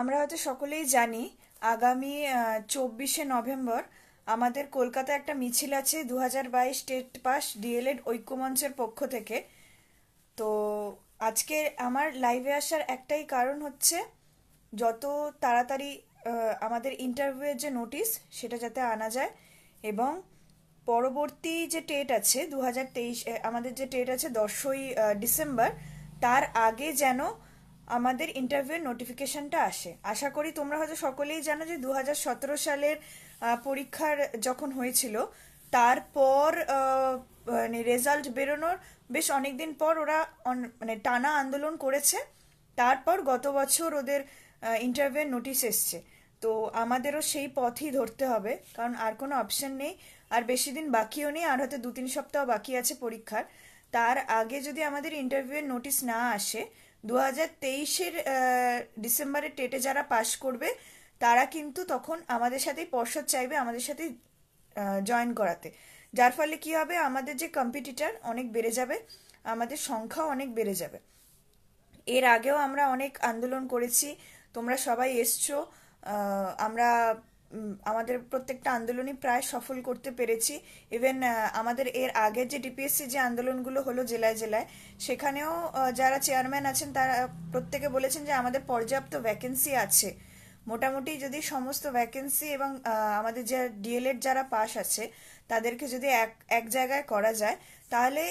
আমরা হয়তো সকলেই জানি আগামী চব্বিশে নভেম্বর আমাদের কলকাতায় একটা মিছিল আছে দু হাজার বাইশ টেট পাস ডিএলএড ঐক্যমঞ্চের পক্ষ থেকে তো আজকে আমার লাইভে আসার একটাই কারণ হচ্ছে যত তাড়াতাড়ি আমাদের ইন্টারভিউয়ের যে নোটিশ সেটা যাতে আনা যায় এবং পরবর্তী যে টেট আছে দু হাজার আমাদের যে টেট আছে দশই ডিসেম্বর তার আগে যেন আমাদের ইন্টারভিউ নোটিফিকেশনটা আসে আশা করি তোমরা হয়তো সকলেই জানো যে দু সালের পরীক্ষার যখন হয়েছিল তারপর মানে রেজাল্ট বেরোনোর বেশ অনেকদিন পর ওরা মানে টানা আন্দোলন করেছে তারপর গত বছর ওদের ইন্টারভিউ নোটিশ এসছে তো আমাদেরও সেই পথই ধরতে হবে কারণ আর কোনো অপশন নেই আর বেশি দিন বাকিও নেই আর হয়তো দু তিন সপ্তাহ বাকি আছে পরীক্ষার তার আগে যদি আমাদের ইন্টারভিউয়ের নোটিশ না আসে দু হাজার তেইশের ডিসেম্বরের টেটে যারা পাশ করবে তারা কিন্তু তখন আমাদের সাথেই পর্ষদ চাইবে আমাদের সাথে জয়েন করাতে যার ফলে কি হবে আমাদের যে কম্পিটিটার অনেক বেড়ে যাবে আমাদের সংখ্যাও অনেক বেড়ে যাবে এর আগেও আমরা অনেক আন্দোলন করেছি তোমরা সবাই এসছো আমরা আমাদের প্রত্যেকটা আন্দোলনই প্রায় সফল করতে পেরেছি ইভেন আমাদের এর আগে যে ডিপিএসসি যে আন্দোলনগুলো হলো জেলায় জেলায় সেখানেও যারা চেয়ারম্যান আছেন তারা প্রত্যেকে বলেছেন যে আমাদের পর্যাপ্ত ভ্যাকেন্সি আছে মোটামুটি যদি সমস্ত ভ্যাকেন্সি এবং আমাদের যে ডিএলএড যারা পাস আছে তাদেরকে যদি এক এক জায়গায় করা যায় তাহলে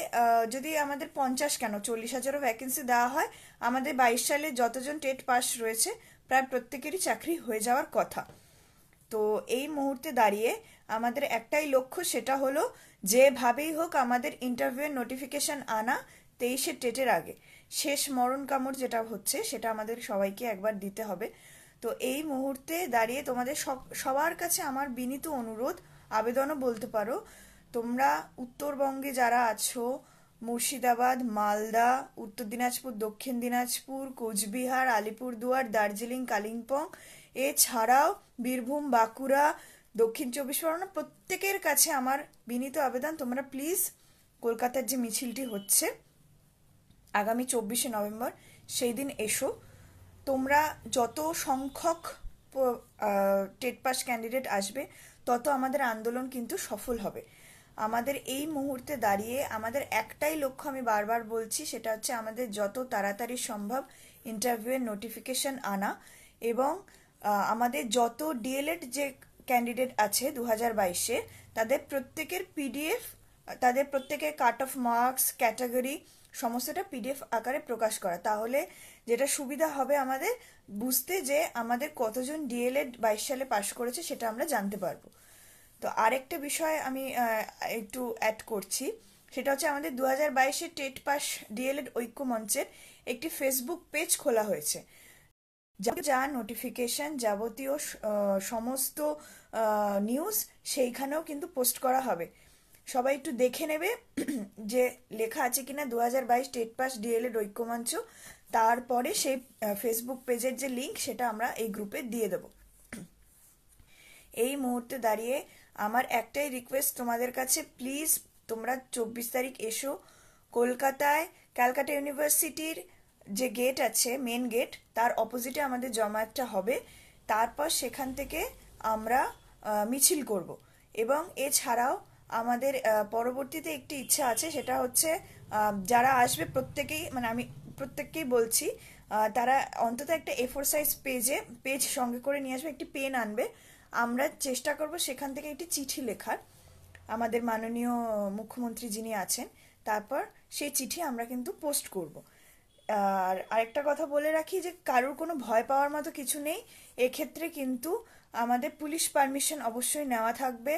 যদি আমাদের পঞ্চাশ কেন চল্লিশ হাজারও ভ্যাকেন্সি দেওয়া হয় আমাদের বাইশ সালে যতজন টেট পাস রয়েছে প্রায় প্রত্যেকেরই চাকরি হয়ে যাওয়ার কথা তো এই মুহূর্তে দাঁড়িয়ে আমাদের একটাই লক্ষ্য সেটা হলো যেভাবেই হোক আমাদের ইন্টারভিউয়ের নোটিফিকেশান আনা তেইশে টেটের আগে শেষ মরণ কামড় যেটা হচ্ছে সেটা আমাদের সবাইকে একবার দিতে হবে তো এই মুহূর্তে দাঁড়িয়ে তোমাদের সবার কাছে আমার বিনীত অনুরোধ আবেদনও বলতে পারো তোমরা উত্তরবঙ্গে যারা আছো মুর্শিদাবাদ মালদা উত্তর দিনাজপুর দক্ষিণ দিনাজপুর কোচবিহার আলিপুরদুয়ার দার্জিলিং কালিম্পং এছাড়াও বীরভূম বাঁকুড়া দক্ষিণ চব্বিশ পরগনা প্রত্যেকের কাছে আমার বিনীত আবেদন তোমরা প্লিজ কলকাতার যে মিছিলটি হচ্ছে আগামী চব্বিশে নভেম্বর সেই দিন এসো তোমরা যত সংখ্যক টেট পাস ক্যান্ডিডেট আসবে তত আমাদের আন্দোলন কিন্তু সফল হবে আমাদের এই মুহূর্তে দাঁড়িয়ে আমাদের একটাই লক্ষ্য আমি বারবার বলছি সেটা হচ্ছে আমাদের যত তাড়াতাড়ি সম্ভব ইন্টারভিউয়ের নোটিফিকেশন আনা এবং আমাদের যত ডিএলএড যে ক্যান্ডিডেট আছে দু হাজার বাইশে তাদের প্রত্যেকের পিডিএফ তাদের প্রত্যেকের কাট অফ মার্কস ক্যাটাগরি সমস্তটা পিডিএফ আকারে প্রকাশ করা তাহলে যেটা সুবিধা হবে আমাদের বুঝতে যে আমাদের কতজন ডিএলএড বাইশ সালে পাশ করেছে সেটা আমরা জানতে পারবো তো আরেকটা বিষয় আমি একটু অ্যাড করছি সেটা হচ্ছে আমাদের দু হাজার বাইশে টেট পাস ডিএলএড ঐক্য মঞ্চের একটি ফেসবুক পেজ খোলা হয়েছে যাবতীয় যা নোটিফিকেশান যাবতীয় সমস্ত নিউজ সেইখানেও কিন্তু পোস্ট করা হবে সবাই একটু দেখে নেবে যে লেখা আছে কিনা দু হাজার বাইশ টেট পাস এর ঐক্যমঞ্চ তারপরে সেই ফেসবুক পেজের যে লিঙ্ক সেটা আমরা এই গ্রুপে দিয়ে দেব এই মুহূর্তে দাঁড়িয়ে আমার একটাই রিকোয়েস্ট তোমাদের কাছে প্লিজ তোমরা চব্বিশ তারিখ এসো কলকাতায় ক্যালকাটা ইউনিভার্সিটির যে গেট আছে মেন গেট তার অপোজিটে আমাদের জমায়েতটা হবে তারপর সেখান থেকে আমরা মিছিল করব এবং এছাড়াও আমাদের পরবর্তীতে একটি ইচ্ছা আছে সেটা হচ্ছে যারা আসবে প্রত্যেকেই মানে আমি প্রত্যেককেই বলছি তারা অন্তত একটা এফোর সাইজ পেজে পেজ সঙ্গে করে নিয়ে আসবে একটি পেন আনবে আমরা চেষ্টা করব সেখান থেকে একটি চিঠি লেখার আমাদের মাননীয় মুখ্যমন্ত্রী যিনি আছেন তারপর সেই চিঠি আমরা কিন্তু পোস্ট করব আর আরেকটা কথা বলে রাখি যে কারোর কোনো ভয় পাওয়ার মতো কিছু নেই এক্ষেত্রে কিন্তু আমাদের পুলিশ পারমিশন অবশ্যই নেওয়া থাকবে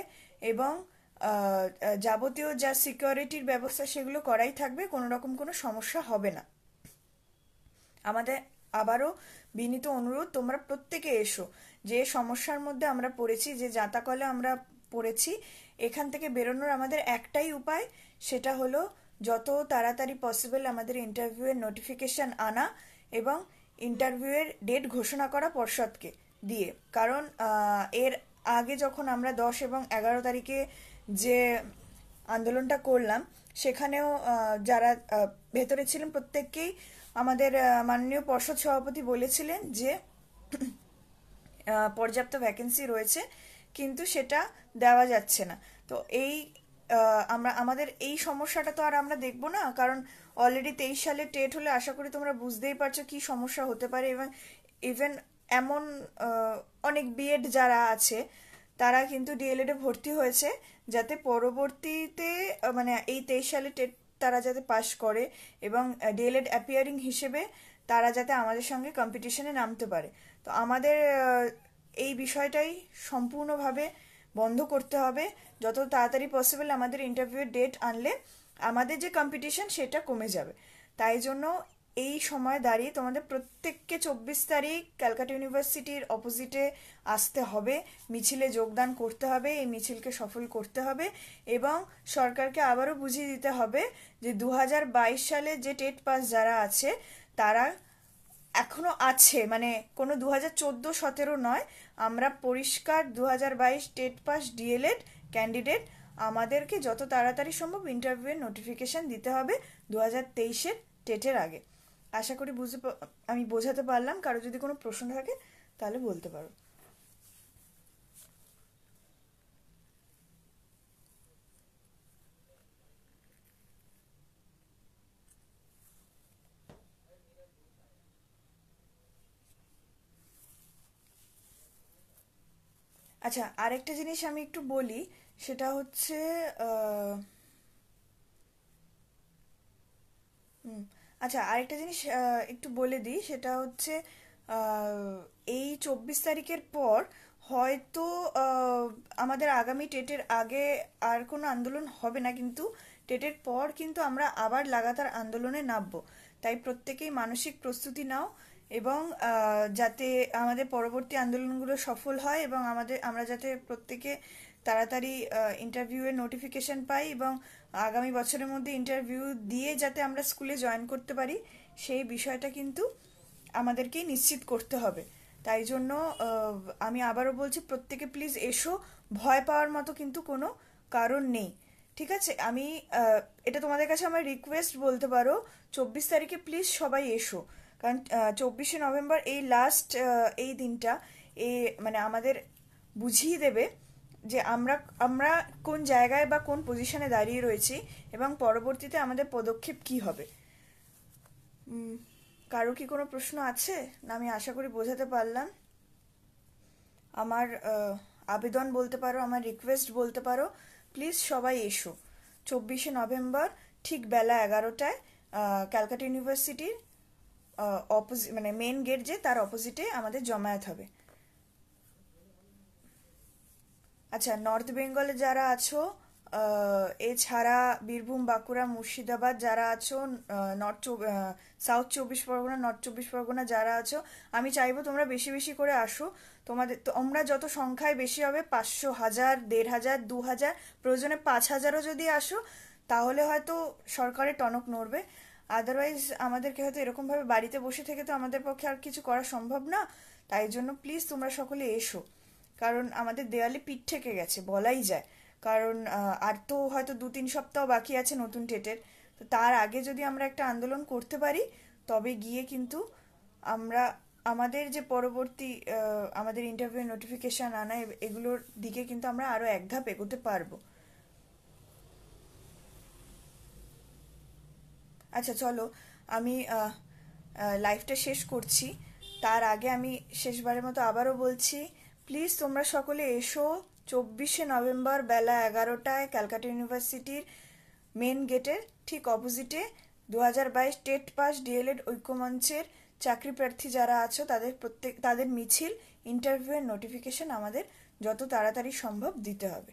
এবং যাবতীয় যা সিকিউরিটির ব্যবস্থা সেগুলো করাই থাকবে কোনো রকম কোনো সমস্যা হবে না আমাদের আবারও বিনীত অনুরোধ তোমরা প্রত্যেকে এসো যে সমস্যার মধ্যে আমরা পড়েছি যে যাতাকলে আমরা পড়েছি এখান থেকে বেরোনোর আমাদের একটাই উপায় সেটা হলো যত তাড়াতাড়ি পসিবল আমাদের ইন্টারভিউয়ের নোটিফিকেশান আনা এবং ইন্টারভিউয়ের ডেট ঘোষণা করা পর্ষদকে দিয়ে কারণ এর আগে যখন আমরা দশ এবং এগারো তারিখে যে আন্দোলনটা করলাম সেখানেও যারা ভেতরে ছিলেন প্রত্যেককেই আমাদের মাননীয় পর্ষদ সভাপতি বলেছিলেন যে পর্যাপ্ত ভ্যাকেন্সি রয়েছে কিন্তু সেটা দেওয়া যাচ্ছে না তো এই আমরা আমাদের এই সমস্যাটা তো আর আমরা দেখব না কারণ অলরেডি তেইশ সালে টেট হলে আশা করি তোমরা বুঝতেই পারছো কি সমস্যা হতে পারে এবং ইভেন এমন অনেক বিএড যারা আছে তারা কিন্তু ডিএলএডে ভর্তি হয়েছে যাতে পরবর্তীতে মানে এই তেইশ সালে টেট তারা যাতে পাশ করে এবং ডিএলএড অ্যাপিয়ারিং হিসেবে তারা যাতে আমাদের সঙ্গে কম্পিটিশনে নামতে পারে তো আমাদের এই বিষয়টাই সম্পূর্ণভাবে বন্ধ করতে হবে যত তাড়াতাড়ি পসিবল আমাদের ইন্টারভিউয়ের ডেট আনলে আমাদের যে কম্পিটিশন সেটা কমে যাবে তাই জন্য এই সময় দাঁড়িয়ে তোমাদের প্রত্যেককে চব্বিশ তারিখ ক্যালকাটা ইউনিভার্সিটির অপোজিটে আসতে হবে মিছিলে যোগদান করতে হবে এই মিছিলকে সফল করতে হবে এবং সরকারকে আবারও বুঝিয়ে দিতে হবে যে দু সালে যে টেট পাস যারা আছে তারা এখনো আছে মানে কোনো দু হাজার চোদ্দো সতেরো নয় আমরা পরিষ্কার দু হাজার বাইশ টেট পাস ডিএলএড ক্যান্ডিডেট আমাদেরকে যত তাড়াতাড়ি সম্ভব ইন্টারভিউয়ের নোটিফিকেশান দিতে হবে দু হাজার তেইশের টেটের আগে আশা করি বুঝতে আমি বোঝাতে পারলাম কারো যদি কোনো প্রশ্ন থাকে তাহলে বলতে পারো আচ্ছা আরেকটা জিনিস আমি একটু বলি সেটা হচ্ছে আচ্ছা আরেকটা জিনিস একটু বলে দিই সেটা হচ্ছে এই চব্বিশ তারিখের পর হয়তো আমাদের আগামী টেটের আগে আর কোনো আন্দোলন হবে না কিন্তু টেটের পর কিন্তু আমরা আবার লাগাতার আন্দোলনে নামবো তাই প্রত্যেকেই মানসিক প্রস্তুতি নাও এবং যাতে আমাদের পরবর্তী আন্দোলনগুলো সফল হয় এবং আমাদের আমরা যাতে প্রত্যেকে তাড়াতাড়ি ইন্টারভিউয়ের নোটিফিকেশন পাই এবং আগামী বছরের মধ্যে ইন্টারভিউ দিয়ে যাতে আমরা স্কুলে জয়েন করতে পারি সেই বিষয়টা কিন্তু আমাদেরকেই নিশ্চিত করতে হবে তাই জন্য আমি আবারও বলছি প্রত্যেকে প্লিজ এসো ভয় পাওয়ার মতো কিন্তু কোনো কারণ নেই ঠিক আছে আমি এটা তোমাদের কাছে আমার রিকোয়েস্ট বলতে পারো চব্বিশ তারিখে প্লিজ সবাই এসো কারণ চব্বিশে নভেম্বর এই লাস্ট এই দিনটা এ মানে আমাদের বুঝিয়ে দেবে যে আমরা আমরা কোন জায়গায় বা কোন পজিশনে দাঁড়িয়ে রয়েছি এবং পরবর্তীতে আমাদের পদক্ষেপ কি হবে কারো কি কোনো প্রশ্ন আছে না আমি আশা করি বোঝাতে পারলাম আমার আবেদন বলতে পারো আমার রিকোয়েস্ট বলতে পারো প্লিজ সবাই এসো চব্বিশে নভেম্বর ঠিক বেলা এগারোটায় ক্যালকাটা ইউনিভার্সিটির অপোজিট মানে মেন গেট যে তার অপোজিটে আমাদের জমায়েত হবে আচ্ছা নর্থ বেঙ্গলে যারা আছো এছাড়া বীরভূম বাঁকুড়া মুর্শিদাবাদ যারা আছো নর্থ সাউথ চব্বিশ পরগনা নর্থ চব্বিশ পরগনা যারা আছো আমি চাইবো তোমরা বেশি বেশি করে আসো তোমাদের তোমরা যত সংখ্যায় বেশি হবে পাঁচশো হাজার দেড় হাজার দু হাজার প্রয়োজনে পাঁচ হাজারও যদি আসো তাহলে হয়তো সরকারের টনক নড়বে আদারওয়াইজ আমাদেরকে হয়তো এরকমভাবে বাড়িতে বসে থেকে তো আমাদের পক্ষে আর কিছু করা সম্ভব না তাই জন্য প্লিজ তোমরা সকলে এসো কারণ আমাদের দেয়ালে পিঠ থেকে গেছে বলাই যায় কারণ আর তো হয়তো দু তিন সপ্তাহ বাকি আছে নতুন টেটের তো তার আগে যদি আমরা একটা আন্দোলন করতে পারি তবে গিয়ে কিন্তু আমরা আমাদের যে পরবর্তী আমাদের ইন্টারভিউ নোটিফিকেশান আনা এগুলোর দিকে কিন্তু আমরা আরও এক ধাপ এগোতে পারবো আচ্ছা চলো আমি লাইফটা শেষ করছি তার আগে আমি শেষবারের মতো আবারও বলছি প্লিজ তোমরা সকলে এসো চব্বিশে নভেম্বর বেলা এগারোটায় ক্যালকাটা ইউনিভার্সিটির মেন গেটের ঠিক অপোজিটে দু হাজার বাইশ টেট পাস ডিএলএড ঐক্যমঞ্চের চাকরি প্রার্থী যারা আছো তাদের প্রত্যেক তাদের মিছিল ইন্টারভিউয়ের নোটিফিকেশন আমাদের যত তাড়াতাড়ি সম্ভব দিতে হবে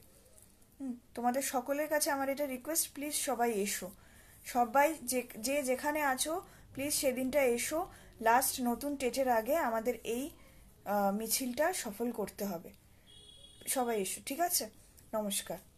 তোমাদের সকলের কাছে আমার এটা রিকোয়েস্ট প্লিজ সবাই এসো সবাই যে যে যেখানে আছো প্লিজ সেদিনটা এসো লাস্ট নতুন টেটের আগে আমাদের এই মিছিলটা সফল করতে হবে সবাই এসো ঠিক আছে নমস্কার